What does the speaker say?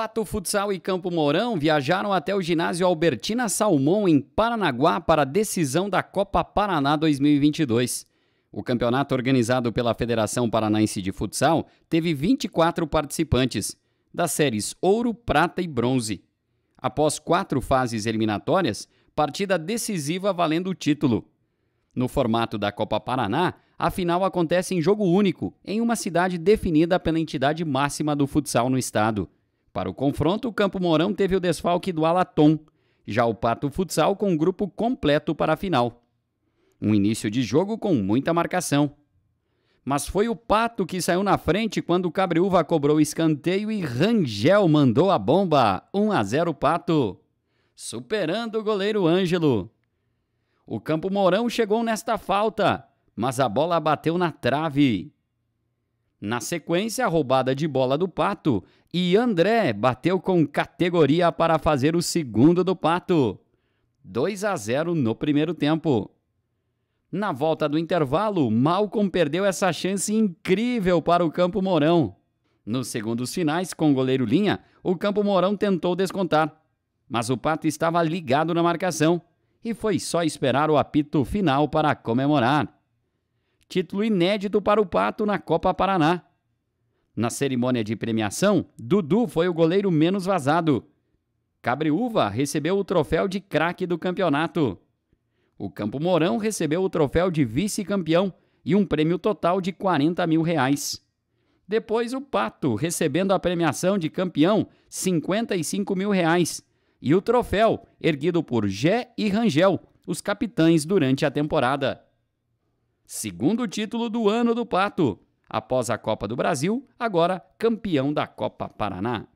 Pato Futsal e Campo Mourão viajaram até o ginásio Albertina Salmão, em Paranaguá, para a decisão da Copa Paraná 2022. O campeonato organizado pela Federação Paranaense de Futsal teve 24 participantes, das séries Ouro, Prata e Bronze. Após quatro fases eliminatórias, partida decisiva valendo o título. No formato da Copa Paraná, a final acontece em jogo único, em uma cidade definida pela entidade máxima do futsal no estado. Para o confronto, o Campo Mourão teve o desfalque do Alatom, já o Pato Futsal com o grupo completo para a final. Um início de jogo com muita marcação. Mas foi o Pato que saiu na frente quando o Cabreúva cobrou o escanteio e Rangel mandou a bomba. 1 a 0 Pato, superando o goleiro Ângelo. O Campo Mourão chegou nesta falta, mas a bola bateu na trave. Na sequência, roubada de bola do Pato e André bateu com categoria para fazer o segundo do Pato. 2 a 0 no primeiro tempo. Na volta do intervalo, Malcom perdeu essa chance incrível para o Campo Mourão. Nos segundos finais, com o goleiro Linha, o Campo Mourão tentou descontar, mas o Pato estava ligado na marcação e foi só esperar o apito final para comemorar título inédito para o Pato na Copa Paraná. Na cerimônia de premiação, Dudu foi o goleiro menos vazado. Cabriúva recebeu o troféu de craque do campeonato. O Campo Mourão recebeu o troféu de vice-campeão e um prêmio total de 40 mil reais. Depois o Pato, recebendo a premiação de campeão, 55 mil reais. E o troféu, erguido por Gé e Rangel, os capitães durante a temporada segundo título do ano do Pato. Após a Copa do Brasil, agora campeão da Copa Paraná.